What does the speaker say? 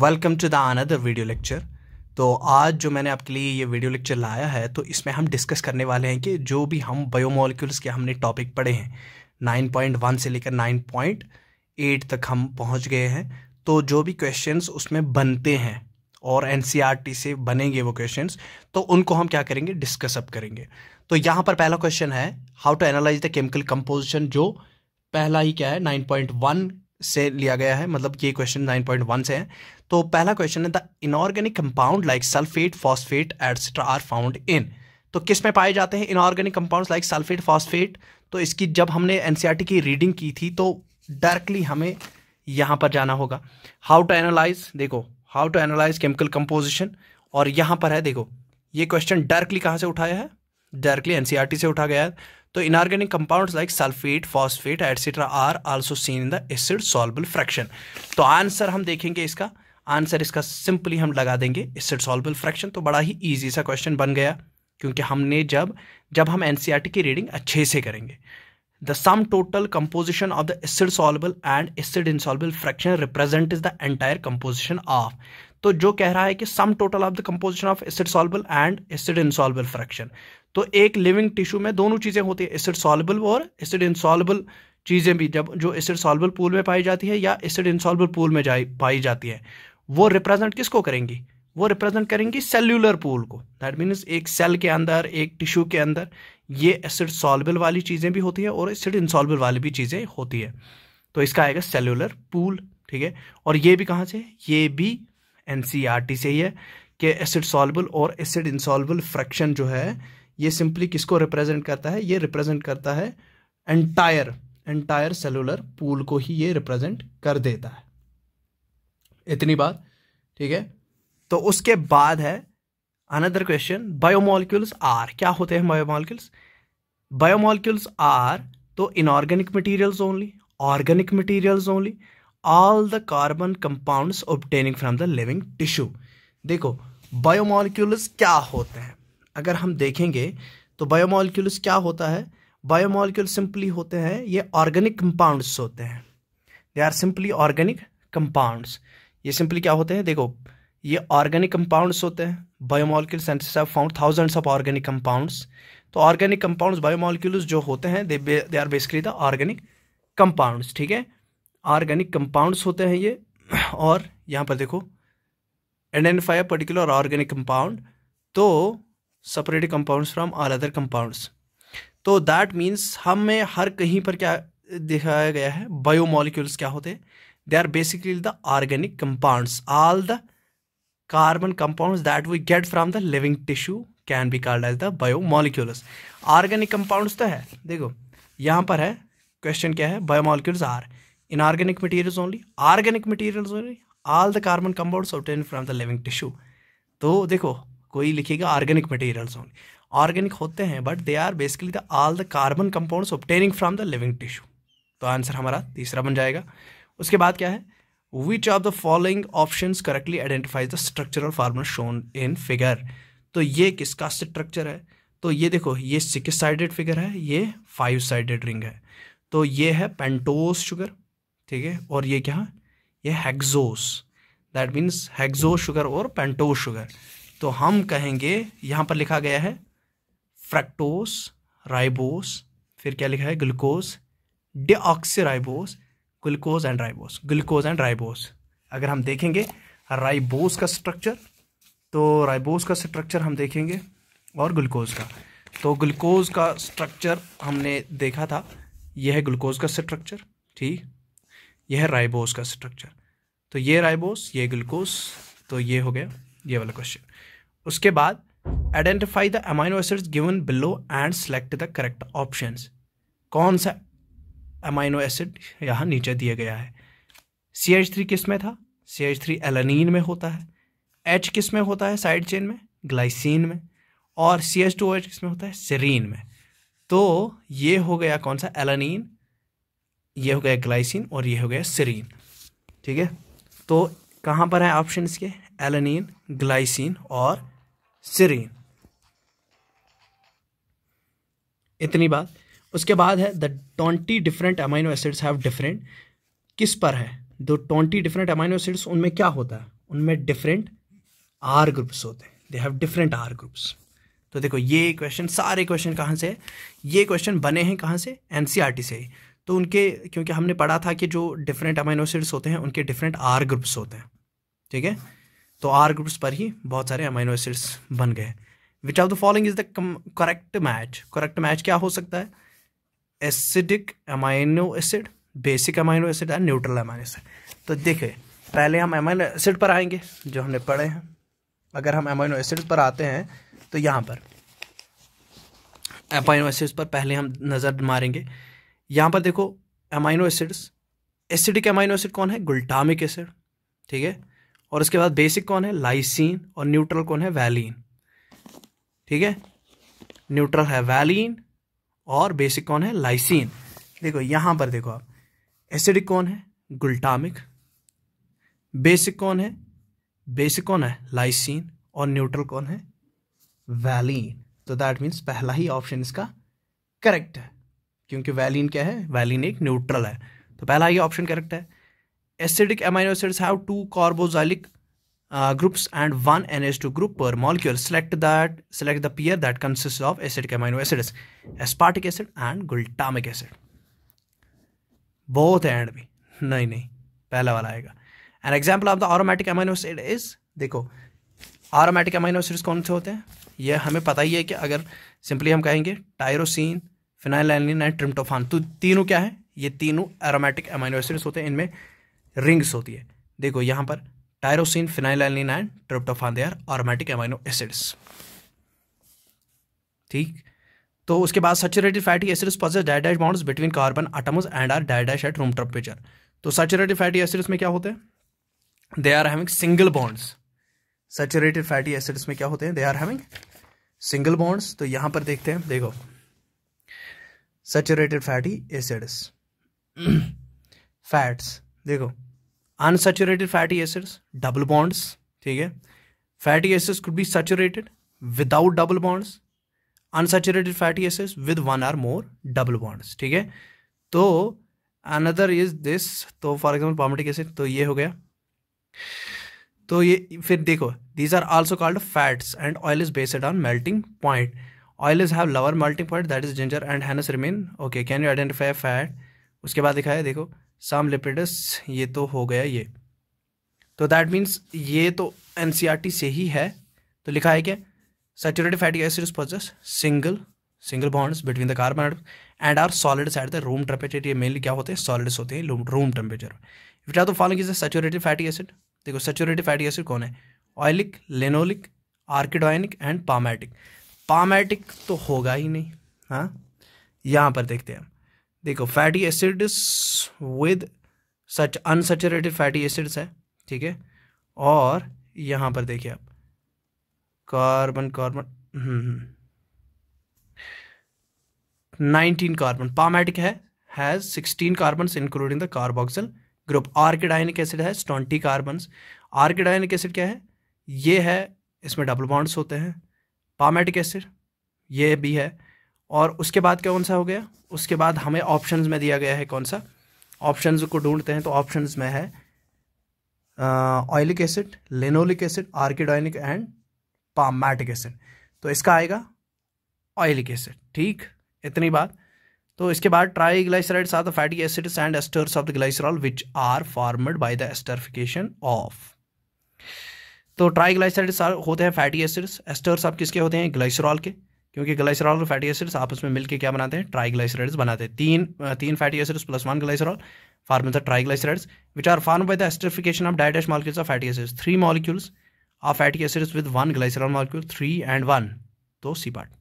Welcome to the another video lecture तो आज जो मैंने आपके लिए ये वीडियो लेक्चर लाया है तो इसमें हम डिस्कस करने वाले हैं कि जो भी हम बायोमोलिक्यूल्स के हमने टॉपिक पढ़े हैं 9.1 से लेकर 9.8 तक हम पहुंच गए हैं तो जो भी क्वेश्चंस उसमें बनते हैं और एन e से बनेंगे वो क्वेश्चंस तो उनको हम क्या करेंगे डिस्कस अप करेंगे तो यहाँ पर पहला क्वेश्चन है how to analyse the chemical composition जो पहला ही क्या है 9.1 से लिया गया है मतलब ये क्वेश्चन 9.1 से है तो पहला क्वेश्चन है the inorganic compound like sulphate phosphate etcetera are found in तो किस में पाए जाते हैं inorganic compounds like sulphate phosphate तो इसकी जब हमने एनसीईआरटी e की रीडिंग की थी तो डायरेक्टली हमें यहाँ पर जाना होगा हाउ टू एनालाइज देखो how to analyse chemical composition और यहाँ पर है देखो ये क्वेश्चन डायरेक्टली कहाँ से उठाया है डायरेक्टली एनसीआरटी e से उठा गया है तो inorganic compounds like sulphate phosphate etcetera are also seen in the acid soluble fraction तो आंसर हम देखेंगे इसका आंसर इसका सिंपली हम लगा देंगे एसिड सॉल्बल फ्रैक्शन तो बड़ा ही ईजी सा क्वेश्चन बन गया क्योंकि हमने जब जब हम एनसीईआरटी e की रीडिंग अच्छे से करेंगे the sum total composition of the acid soluble and acid insoluble fraction represent is the entire composition of तो जो कह रहा है कि sum total of the composition of acid soluble and acid insoluble fraction तो एक लिविंग टिश्यू में दोनों चीज़ें होती है एसिड सॉलेबल और एसिड इंसॉलबल चीज़ें भी जब जो एसिड सॉलेबल पूल में पाई जाती है या एसिड इंसॉलबल पूल में जा पाई जाती है वो रिप्रेजेंट किसको करेंगी वो रिप्रेजेंट करेंगी सेल्यूलर पूल को दैट मीन्स एक सेल के अंदर एक टिश्यू के अंदर ये एसिड सॉलबल वाली चीज़ें भी होती है और एसिड इंसॉलेबल वाली भी चीज़ें होती है तो इसका आएगा सेल्यूलर पूल ठीक है और ये भी कहाँ से ये भी एन e से ही है कि एसिड सॉलबल और एसिड इंसॉलबल फ्रैक्शन जो है ये सिंपली किसको रिप्रेजेंट करता है ये रिप्रेजेंट करता है एंटायर एंटायर सेलुलर पूल को ही ये रिप्रेजेंट कर देता है इतनी बात ठीक है तो उसके बाद है अनदर क्वेश्चन बायोमोलिक्यूल्स आर क्या होते हैं बायोमोलिक्यूल्स बायोमोलिक्यूल्स आर तो inorganic materials only organic materials only all the carbon compounds obtaining from the living tissue देखो बायोमोलिक्यूल्स क्या होते हैं अगर हम देखेंगे तो बायोमोलिक्यूल्स क्या होता है बायोमोलिक्यूल सिंपली होते हैं ये ऑर्गेनिक कंपाउंड्स होते हैं they are simply organic compounds ये सिंपली क्या होते हैं देखो ये ऑर्गेनिक कंपाउंड्स होते हैं biomolecule scientist have found thousands of organic compounds तो ऑर्गेनिक कंपाउंड्स बायोमोलिक्यूल्स जो होते हैं they are basically the organic compounds ठीक है ऑर्गेनिक कंपाउंड्स होते हैं ये और यहाँ पर देखो आइडेंटिफाई पर्टिकुलर ऑर्गेनिक कंपाउंड तो separate compounds from all other compounds तो दैट मीन्स हमें हर कहीं पर क्या दिखाया गया है बायोमोलिक्यूल्स क्या होते हैं they are basically the organic compounds all the carbon compounds that we get from the living tissue can be called as the biomolecules organic compounds तो है देखो यहाँ पर है क्वेश्चन क्या है biomolecules are inorganic materials only organic materials only all the carbon compounds obtain from the living tissue तो देखो कोई लिखेगा ऑर्गेनिक मटेरियल्स ओनली ऑर्गेनिक होते हैं but they are basically the all the carbon compounds obtaining from the living tissue तो answer हमारा तीसरा बन जाएगा उसके बाद क्या है which of the following option correctly identifies the structural formula shown in figure तो ये किसका स्ट्रक्चर है तो ये देखो ये सिक्स साइडेड फिगर है ये फाइव साइडेड रिंग है तो ये है पेंटोस शुगर ठीक है और ये क्या ये hexose that means hexose sugar और पेंटोस शुगर तो हम कहेंगे यहाँ पर लिखा गया है फ्रैक्टोस राइबोस फिर क्या लिखा है glucose deoxyribose glucose and ribose glucose and ribose अगर हम देखेंगे राइबोस का स्ट्रक्चर तो राइबोस का स्ट्रक्चर हम देखेंगे और ग्लूकोज का तो ग्लूकोज का स्ट्रक्चर हमने देखा था यह है ग्लूकोज का स्ट्रक्चर ठीक यह है राइबोस का स्ट्रक्चर तो ये राइबोस ये ग्लूकोज तो ये हो गया ये वाला क्वेश्चन उसके बाद identify the amino acids given below and select the correct option कौन सा अमाइनो एसिड यहाँ नीचे दिया गया है सी एच थ्री किस में था सी एच थ्री एलानीन में होता है एच किस में होता है साइड चेन में ग्लाइसिन में और सी एच टू एच किस में होता है सेरीन में तो ये हो गया कौन सा एलानीन ये हो गया ग्लाइसिन और ये हो गया सेरीन ठीक है तो कहाँ पर है ऑप्शन इसके एलानीन ग्लाइसिन और सिरीन इतनी बात उसके बाद है the twenty different amino acids have different किस पर है दो ट्वेंटी डिफरेंट अमाइनो एसिड्स उनमें क्या होता है उनमें डिफरेंट आर ग्रुप्स होते हैं they have different R groups तो देखो ये क्वेश्चन सारे क्वेश्चन कहाँ से है ये क्वेश्चन बने हैं कहाँ से एन e से तो उनके क्योंकि हमने पढ़ा था कि जो डिफरेंट अमाइनो एसिड्स होते हैं उनके डिफरेंट आर ग्रुप्स होते हैं ठीक है तो आर ग्रुप्स पर ही बहुत सारे अमाइनो एसिड्स बन गए which of the following is the correct match correct match क्या हो सकता है acidic amino acid basic amino acid and neutral amino acid तो देखिए पहले हम अमाइनो एसिड पर आएंगे जो हमने पढ़े हैं अगर हम अमाइनो एसिड पर आते हैं तो यहाँ पर अमाइनो एसिड्स पर पहले हम नज़र मारेंगे यहाँ पर देखो amino acids acidic amino acid कौन है गुलटामिक एसिड ठीक है और उसके बाद बेसिक कौन है लाइसिन और न्यूट्रल कौन है वैलिन ठीक है न्यूट्रल है वैलिन और बेसिक कौन है लाइसिन देखो यहां पर देखो आप एसिडिक कौन है गुलटामिक बेसिक कौन है बेसिक कौन है लाइसिन और न्यूट्रल कौन है वैलिन तो दैट मीन्स पहला ही ऑप्शन इसका करेक्ट है क्योंकि वैलिन क्या है वैलिन एक न्यूट्रल है तो पहला ही ऑप्शन करेक्ट है acidic amino acids have two carboxylic uh, groups and one NH2 group per molecule. Select that select the pair that consists of acidic amino acids, aspartic acid and glutamic acid. Both and भी नहीं नहीं पहला वाला आएगा an example of the aromatic amino acid is देखो aromatic amino acids कौन से होते हैं ये हमें पता ही है कि अगर सिंपली हम कहेंगे टायरोसिन फिनाइल एंड ट्रिमटोफान तो तीनों क्या है ये तीनों एरोमेटिक अमाइनो एसिड्स होते हैं इनमें रिंग्स होती है देखो यहां पर tyrosine phenylalanine and tryptophan they are aromatic amino acids ठीक तो उसके बाद सचुरेटेड फैटी एसिड्स पॉजिटिव डायडाइड bonds between carbon atoms and are डायडाइड एट रूम टेम्परेचर तो सचुरेटेड फैटी एसिड्स में क्या होते हैं they are having single bonds saturated fatty acids में क्या होते हैं they are having single bonds तो यहां पर देखते हैं देखो सेचुरेटेड फैटी एसिड्स फैट्स देखो unsaturated fatty acids double bonds ठीक है fatty acids could be saturated without double bonds unsaturated fatty acids with one or more double bonds ठीक है तो अनदर इज दिस तो फॉर एग्जाम्पल पामटिक एसिड तो ये हो गया तो ये फिर देखो these are also called fats and oil is based on melting point oil is have lower melting point that is ginger and hence remain okay can you identify fat उसके बाद दिखाया देखो साम लिपिडस ये तो हो गया ये तो दैट मीन्स ये तो एन सी आर टी से ही है तो लिखा है क्या saturated fatty acid is possess single single bonds between the carbon and are solid side the room temperature ये मेनली क्या होते हैं सॉलिड्स होते हैं रूम टेम्परेचर विच तो following is saturated fatty acid देखो सेचुरेटेड फैटी एसिड कौन है oleic linoleic arachidonic and palmitic palmitic तो होगा ही नहीं हाँ यहाँ पर देखते हैं देखो fatty acids with such unsaturated fatty acids है ठीक है और यहाँ पर देखिए आप carbon carbon nineteen carbon palmitic है has sixteen carbon including the carboxyl group arachidonic acid है ट्वेंटी कार्बन आर्किडाइनिक एसिड क्या है ये है इसमें डबल बॉन्ड्स होते हैं पामेटिक एसिड ये भी है और उसके बाद कौन सा हो गया उसके बाद हमें ऑप्शन में दिया गया है कौन सा ऑप्शन को ढूंढते हैं तो ऑप्शन में है oleic acid linoleic acid arachidonic and palmitic acid तो इसका आएगा ऑयलिक एसिड ठीक इतनी बात तो इसके बाद ट्राई ग्लाइसराइड साथ fatty acids and esters of the glycerol which are formed by the esterification of तो ट्राई ग्लाइसराइड होते हैं फैटी एसिड्स एस्टर्स आप किसके होते हैं ग्लाइसरॉल के क्योंकि ग्लाइसरॉल और फैटी एसिड्स आपस में मिलकर क्या बनाते हैं ट्राइग्लाइसराइड्स बनाते हैं तीन तीन fatty acids plus one glycerol form the triglycerides which are form by the esterification of डायडेश molecules of fatty acids three molecules of fatty acids with one glycerol molecule three and one तो C part